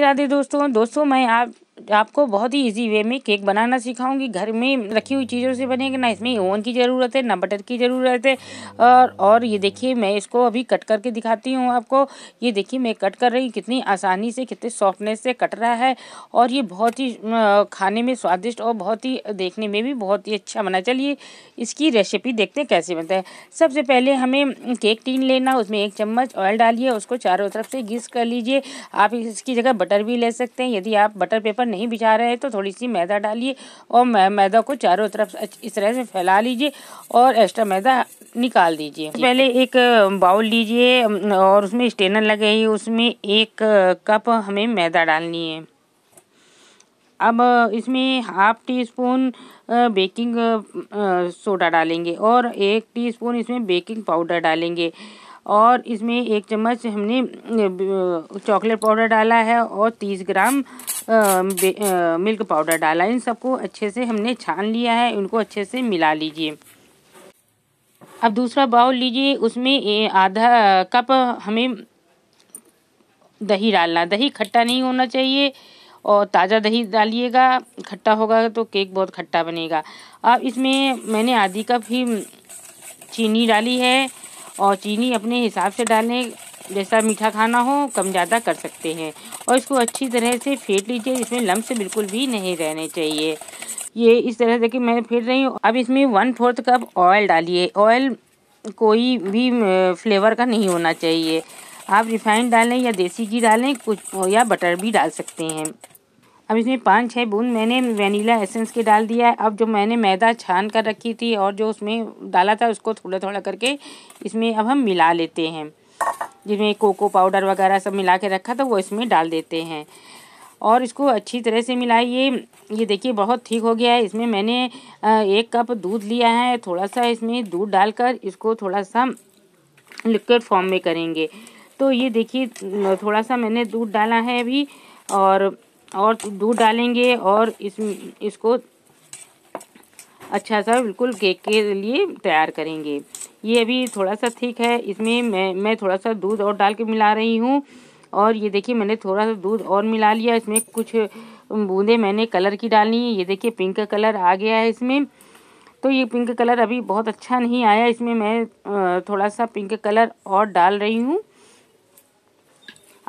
राधे दोस्तों दोस्तों मैं आप आपको बहुत ही ईजी वे में केक बनाना सिखाऊंगी घर में रखी हुई चीज़ों से बनेगा ना इसमें ओवन की ज़रूरत है ना बटर की ज़रूरत है और और ये देखिए मैं इसको अभी कट करके दिखाती हूँ आपको ये देखिए मैं कट कर रही हूँ कितनी आसानी से कितने सॉफ्टनेस से कट रहा है और ये बहुत ही खाने में स्वादिष्ट और बहुत ही देखने में भी बहुत ही अच्छा बना चलिए इसकी रेसिपी देखते हैं कैसे बनता है सबसे पहले हमें केक टीन लेना उसमें एक चम्मच ऑयल डालिए उसको चारों तरफ से घिस कर लीजिए आप इसकी जगह बटर भी ले सकते हैं यदि आप बटर पेपर नहीं बिछा रहे हैं तो थोड़ी सी मैदा डालिए और मैदा को चारों तरफ इस तरह से फैला लीजिए और एक्स्ट्रा मैदा निकाल दीजिए पहले एक बाउल लीजिए और उसमें स्टेनर लगाइए उसमें एक कप हमें मैदा डालनी है अब इसमें half teaspoon baking soda डालेंगे और एक टीस्पून इसमें बेकिंग पाउडर डालेंगे और इसमें एक चम्मच हमने चॉकलेट पाउडर डाला है और तीस ग्राम मिल्क पाउडर डाला इन सबको अच्छे से हमने छान लिया है इनको अच्छे से मिला लीजिए अब दूसरा बाउल लीजिए उसमें आधा कप हमें दही डालना दही खट्टा नहीं होना चाहिए और ताज़ा दही डालिएगा खट्टा होगा तो केक बहुत खट्टा बनेगा अब इसमें मैंने आधी कप ही चीनी डाली है और चीनी अपने हिसाब से डालें जैसा मीठा खाना हो कम ज़्यादा कर सकते हैं और इसको अच्छी तरह से फेंट लीजिए इसमें लम्ब से बिल्कुल भी नहीं रहने चाहिए ये इस तरह से कि मैं फेंट रही हूँ अब इसमें वन फोर्थ कप ऑयल डालिए ऑयल कोई भी फ्लेवर का नहीं होना चाहिए आप रिफाइंड डालें या देसी घी डालें कुछ या बटर भी डाल सकते हैं अब इसमें पाँच छः बूंद मैंने वेनीला एसेंस के डाल दिया है अब जो मैंने मैदा छान कर रखी थी और जो उसमें डाला था उसको थोड़ा थोड़ा करके इसमें अब हम मिला लेते हैं जिसमें कोको पाउडर वगैरह सब मिला के रखा था वो इसमें डाल देते हैं और इसको अच्छी तरह से मिलाइए ये देखिए बहुत ठीक हो गया है इसमें मैंने एक कप दूध लिया है थोड़ा सा इसमें दूध डालकर इसको थोड़ा सा लिक्विड फॉर्म में करेंगे तो ये देखिए थोड़ा सा मैंने दूध डाला है अभी और और दूध डालेंगे और इस इसको अच्छा सा बिल्कुल केक के लिए तैयार करेंगे ये अभी थोड़ा सा ठीक है इसमें मैं मैं थोड़ा सा दूध और डाल के मिला रही हूँ और ये देखिए मैंने थोड़ा सा दूध और मिला लिया इसमें कुछ बूंदे मैंने कलर की डालनी है ये देखिए पिंक कलर आ गया है इसमें तो ये पिंक कलर अभी बहुत अच्छा नहीं आया इसमें मैं थोड़ा सा पिंक कलर और डाल रही हूँ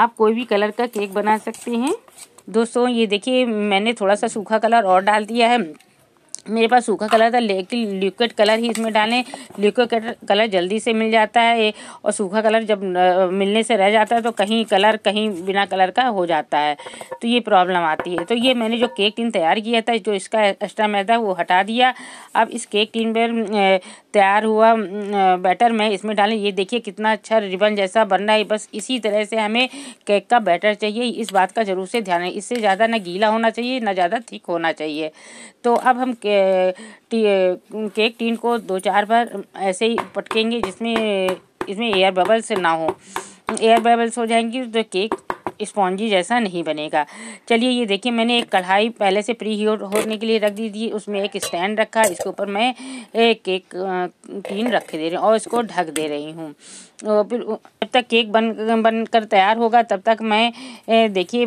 आप कोई भी कलर का केक बना सकते हैं दोस्तों ये देखिए मैंने थोड़ा सा सूखा कलर और डाल दिया है मेरे पास सूखा कलर था लेकिन लिक्विड कलर ही इसमें डालें लिक्विड कलर जल्दी से मिल जाता है और सूखा कलर जब मिलने से रह जाता है तो कहीं कलर कहीं बिना कलर का हो जाता है तो ये प्रॉब्लम आती है तो ये मैंने जो केक टिन तैयार किया था जो इसका एक्स्ट्रा मैदा वो हटा दिया अब इस केक टिन पर तैयार हुआ बैटर मैं इसमें डालें ये देखिए कितना अच्छा रिबन जैसा बन रहा है बस इसी तरह से हमें केक का बैटर चाहिए इस बात का ज़रूर से ध्यान है इससे ज़्यादा ना गीला होना चाहिए ना ज़्यादा थिक होना चाहिए तो अब हम के केक टीन को दो चार बार ऐसे ही पटकेंगे जिसमें इसमें एयर बबल्स ना हो एयर बबल्स हो जाएंगी तो केक स्पॉन्जी जैसा नहीं बनेगा चलिए ये देखिए मैंने एक कढ़ाई पहले से प्री हीट होने के लिए रख दी थी उसमें एक स्टैंड रखा इसके ऊपर मैं एक एक टीन रख दे रही हूँ और इसको ढक दे रही हूँ और फिर जब तक केक बन बन कर तैयार होगा तब तक मैं देखिए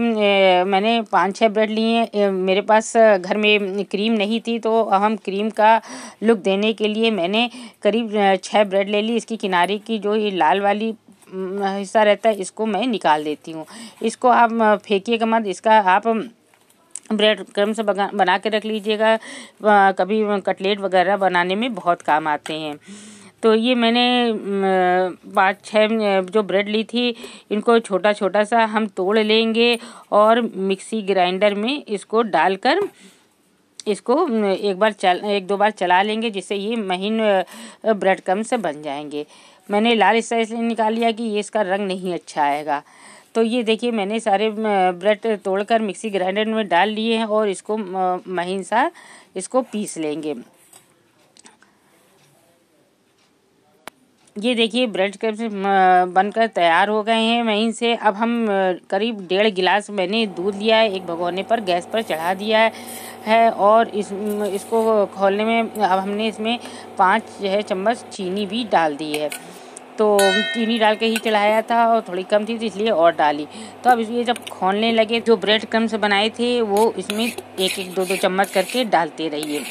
मैंने पाँच छः ब्रेड लिए मेरे पास घर में क्रीम नहीं थी तो हम क्रीम का लुक देने के लिए मैंने करीब छः ब्रेड ले ली इसकी किनारे की जो ये लाल वाली हिस्सा रहता है इसको मैं निकाल देती हूँ इसको आप फेंकिए के बाद इसका आप ब्रेड क्रम बना बना के रख लीजिएगा कभी कटलेट वगैरह बनाने में बहुत काम आते हैं तो ये मैंने पाँच छः जो ब्रेड ली थी इनको छोटा छोटा सा हम तोड़ लेंगे और मिक्सी ग्राइंडर में इसको डालकर इसको एक बार चल एक दो बार चला लेंगे जिससे ये महीन ब्रेड से बन जाएंगे मैंने लाल हिस्सा इसलिए निकाल लिया कि ये इसका रंग नहीं अच्छा आएगा तो ये देखिए मैंने सारे ब्रेड तोड़कर मिक्सी ग्राइंडर में डाल लिए हैं और इसको महीन सा इसको पीस लेंगे ये देखिए ब्रेड क्रम्स बनकर तैयार हो गए हैं वहीं से अब हम करीब डेढ़ गिलास मैंने दूध लिया है एक भगोने पर गैस पर चढ़ा दिया है है और इस इसको खोलने में अब हमने इसमें पाँच जो है चम्मच चीनी भी डाल दी है तो चीनी डाल के ही चढ़ाया था और थोड़ी कम थी तो इसलिए और डाली तो अब ये जब खोलने लगे जो ब्रेड क्रम्स बनाए थे वो इसमें एक एक दो दो चम्मच करके डालते रहिए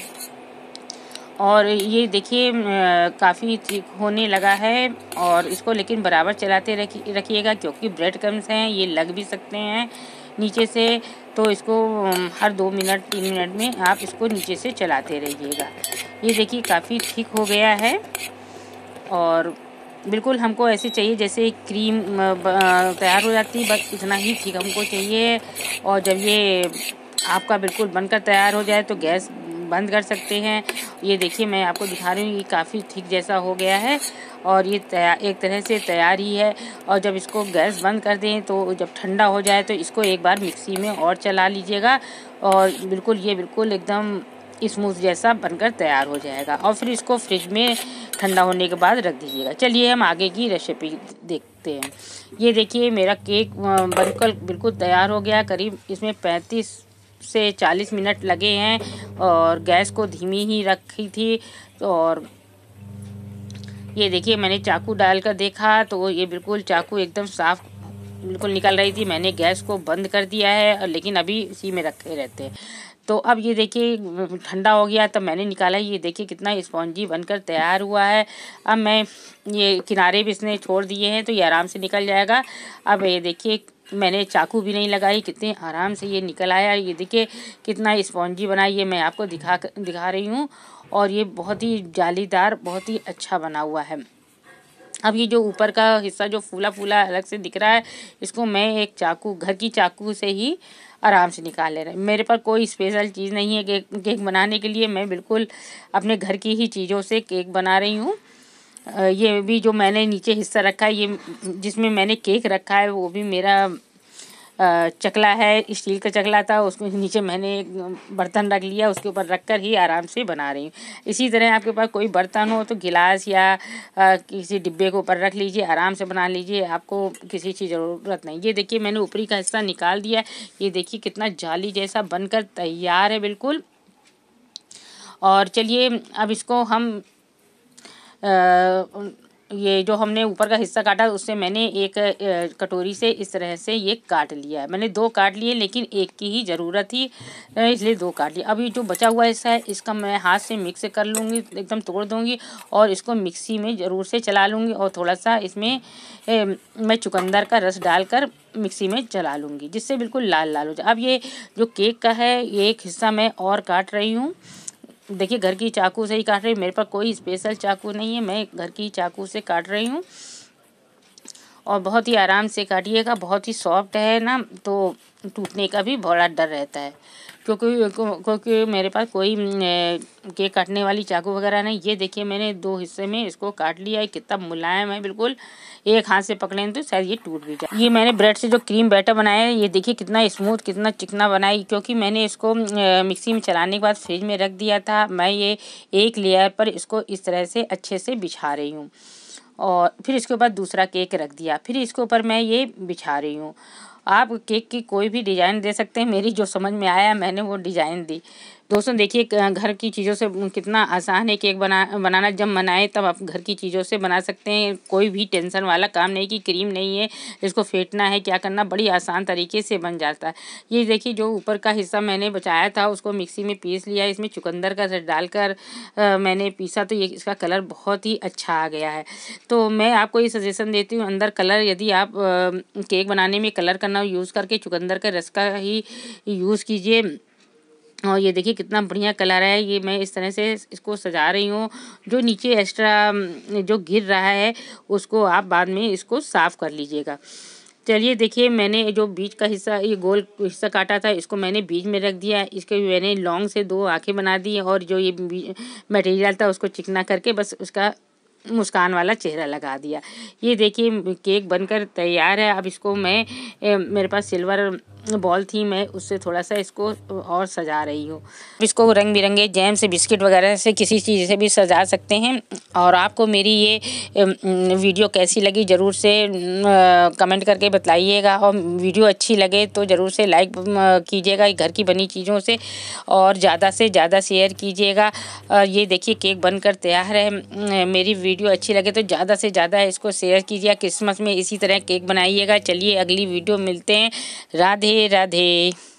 और ये देखिए काफ़ी ठीक होने लगा है और इसको लेकिन बराबर चलाते रखिएगा क्योंकि ब्रेड क्रम्स हैं ये लग भी सकते हैं नीचे से तो इसको हर दो मिनट तीन मिनट में आप इसको नीचे से चलाते रहिएगा ये देखिए काफ़ी ठीक हो गया है और बिल्कुल हमको ऐसे चाहिए जैसे क्रीम तैयार हो जाती है बस इतना ही ठीक हमको चाहिए और जब ये आपका बिल्कुल बनकर तैयार हो जाए तो गैस बंद कर सकते हैं ये देखिए मैं आपको दिखा रही हूँ ये काफ़ी ठीक जैसा हो गया है और ये एक तरह से तैयार ही है और जब इसको गैस बंद कर दें तो जब ठंडा हो जाए तो इसको एक बार मिक्सी में और चला लीजिएगा और बिल्कुल ये बिल्कुल एकदम स्मूथ जैसा बनकर तैयार हो जाएगा और फिर इसको फ्रिज में ठंडा होने के बाद रख दीजिएगा चलिए हम आगे की रेसिपी देखते हैं ये देखिए मेरा केक बनकर बिल्कुल तैयार हो गया करीब इसमें पैंतीस से 40 मिनट लगे हैं और गैस को धीमी ही रखी थी तो और ये देखिए मैंने चाकू डालकर देखा तो ये बिल्कुल चाकू एकदम साफ़ बिल्कुल निकल रही थी मैंने गैस को बंद कर दिया है और लेकिन अभी इसी में रखे रहते हैं तो अब ये देखिए ठंडा हो गया तो मैंने निकाला ये देखिए कितना स्पॉन्जी बनकर तैयार हुआ है अब मैं ये किनारे भी इसने छोड़ दिए हैं तो ये आराम से निकल जाएगा अब ये देखिए मैंने चाकू भी नहीं लगाई कितने आराम से ये निकल आया ये देखिए कितना स्पॉन्जी बना ये मैं आपको दिखा दिखा रही हूँ और ये बहुत ही जालीदार बहुत ही अच्छा बना हुआ है अब ये जो ऊपर का हिस्सा जो फूला फूला अलग से दिख रहा है इसको मैं एक चाकू घर की चाकू से ही आराम से निकाल ले रहा हूँ मेरे पर कोई स्पेशल चीज़ नहीं है केक केक बनाने के लिए मैं बिल्कुल अपने घर की ही चीज़ों से केक बना रही हूँ ये भी जो मैंने नीचे हिस्सा रखा है ये जिसमें मैंने केक रखा है वो भी मेरा चकला है स्टील का चकला था उसके नीचे मैंने बर्तन रख लिया उसके ऊपर रख कर ही आराम से बना रही हूँ इसी तरह आपके पास कोई बर्तन हो तो गिलास या किसी डिब्बे के ऊपर रख लीजिए आराम से बना लीजिए आपको किसी की ज़रूरत नहीं ये देखिए मैंने ऊपरी का हिस्सा निकाल दिया ये देखिए कितना जाली जैसा बनकर तैयार है बिल्कुल और चलिए अब इसको हम ये जो हमने ऊपर का हिस्सा काटा उससे मैंने एक कटोरी से इस तरह से ये काट लिया है मैंने दो काट लिए लेकिन एक की ही ज़रूरत थी इसलिए दो काट लिए अब ये जो बचा हुआ हिस्सा है इसका मैं हाथ से मिक्स कर लूँगी एकदम तोड़ दूँगी और इसको मिक्सी में ज़रूर से चला लूँगी और थोड़ा सा इसमें ए, मैं चुकंदर का रस डालकर मिक्सी में चला लूँगी जिससे बिल्कुल लाल लाल हो जाए अब ये जो केक का है ये एक हिस्सा मैं और काट रही हूँ देखिए घर की चाकू से ही काट रही हूँ मेरे पास कोई स्पेशल चाकू नहीं है मैं घर की चाकू से काट रही हूँ और बहुत ही आराम से काटिएगा बहुत ही सॉफ्ट है ना तो टूटने का भी बड़ा डर रहता है क्योंकि क्योंकि मेरे पास कोई केक काटने वाली चाकू वगैरह नहीं ये देखिए मैंने दो हिस्से में इसको काट लिया है कितना मुलायम है बिल्कुल एक हाथ से पकड़े तो शायद ये टूट भी जाए ये मैंने ब्रेड से जो क्रीम बैटर बनाया है ये देखिए कितना स्मूथ कितना चिकना बनाई क्योंकि मैंने इसको मिक्सी में चलाने के बाद फ्रिज में रख दिया था मैं ये एक लेयर पर इसको इस तरह से अच्छे से बिछा रही हूँ और फिर इसके ऊपर दूसरा केक रख दिया फिर इसके ऊपर मैं ये बिछा रही हूँ आप केक की कोई भी डिज़ाइन दे सकते हैं मेरी जो समझ में आया मैंने वो डिज़ाइन दी दोस्तों देखिए घर की चीज़ों से कितना आसान है केक बना बनाना जब मनाए तब आप घर की चीज़ों से बना सकते हैं कोई भी टेंशन वाला काम नहीं कि क्रीम नहीं है इसको फेंटना है क्या करना बड़ी आसान तरीके से बन जाता है ये देखिए जो ऊपर का हिस्सा मैंने बचाया था उसको मिक्सी में पीस लिया इसमें चुकंदर का रस डालकर मैंने पीसा तो ये इसका कलर बहुत ही अच्छा आ गया है तो मैं आपको ये सजेशन देती हूँ अंदर कलर यदि आप केक बनाने में कलर करना यूज़ करके चुकंदर का रस का ही यूज़ कीजिए और ये देखिए कितना बढ़िया कलर है ये मैं इस तरह से इसको सजा रही हूँ जो नीचे एक्स्ट्रा जो गिर रहा है उसको आप बाद में इसको साफ़ कर लीजिएगा चलिए देखिए मैंने जो बीज का हिस्सा ये गोल हिस्सा काटा था इसको मैंने बीज में रख दिया इसके मैंने लॉन्ग से दो आँखें बना दी और जो ये मटेरियल था उसको चिकना करके बस उसका मुस्कान वाला चेहरा लगा दिया ये देखिए केक बनकर तैयार है अब इसको मैं ए, मेरे पास सिल्वर बॉल थी मैं उससे थोड़ा सा इसको और सजा रही हूँ इसको रंग बिरंगे जैम से बिस्किट वगैरह से किसी चीज़ से भी सजा सकते हैं और आपको मेरी ये वीडियो कैसी लगी ज़रूर से कमेंट करके बताइएगा और वीडियो अच्छी लगे तो ज़रूर से लाइक कीजिएगा घर की बनी चीज़ों से और ज़्यादा से ज़्यादा शेयर कीजिएगा ये देखिए केक बनकर तैयार है मेरी वीडियो अच्छी लगे तो ज़्यादा से ज़्यादा इसको शेयर कीजिएगा क्रिसमस में इसी तरह केक बनाइएगा चलिए अगली वीडियो मिलते हैं राधे Radhe